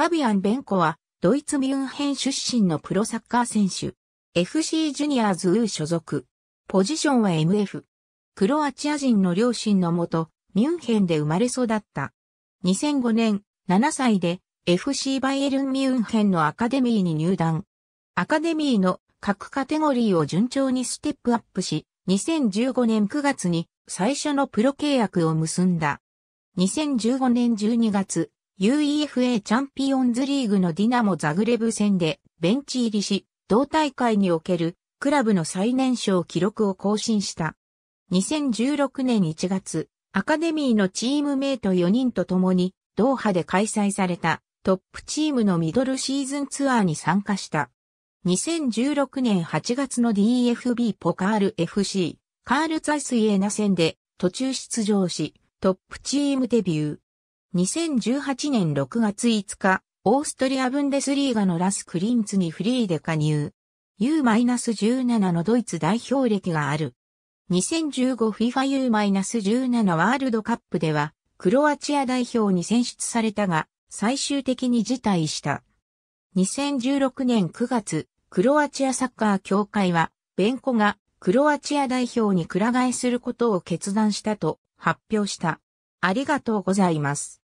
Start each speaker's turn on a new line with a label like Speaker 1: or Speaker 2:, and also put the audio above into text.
Speaker 1: ファビアン・ベンコは、ドイツ・ミュンヘン出身のプロサッカー選手。
Speaker 2: FC ジュニアーズウー所属。ポジションは MF。クロアチア人の両親のもと、ミュンヘンで生まれ育った。2005年、7歳で FC バイエルン・ミュンヘンのアカデミーに入団。アカデミーの各カテゴリーを順調にステップアップし、2015年9月に最初のプロ契約を結んだ。2015年12月、UEFA チャンピオンズリーグのディナモ・ザグレブ戦でベンチ入りし、同大会におけるクラブの最年少記録を更新した。2016年1月、アカデミーのチームメイト4人と共に、ドーハで開催されたトップチームのミドルシーズンツアーに参加した。2016年8月の DFB ポカール FC、カールツァイスイエナ戦で途中出場し、トップチームデビュー。2018年6月5日、オーストリアブンデスリーガのラス・クリンツにフリーで加入。U-17 のドイツ代表歴がある。2015 FIFA U-17 ワールドカップでは、クロアチア代表に選出されたが、最終的に辞退した。2016年9月、クロアチアサッカー協会は、ベンコがクロアチア代表にくら替えすることを決断
Speaker 1: したと発表した。ありがとうございます。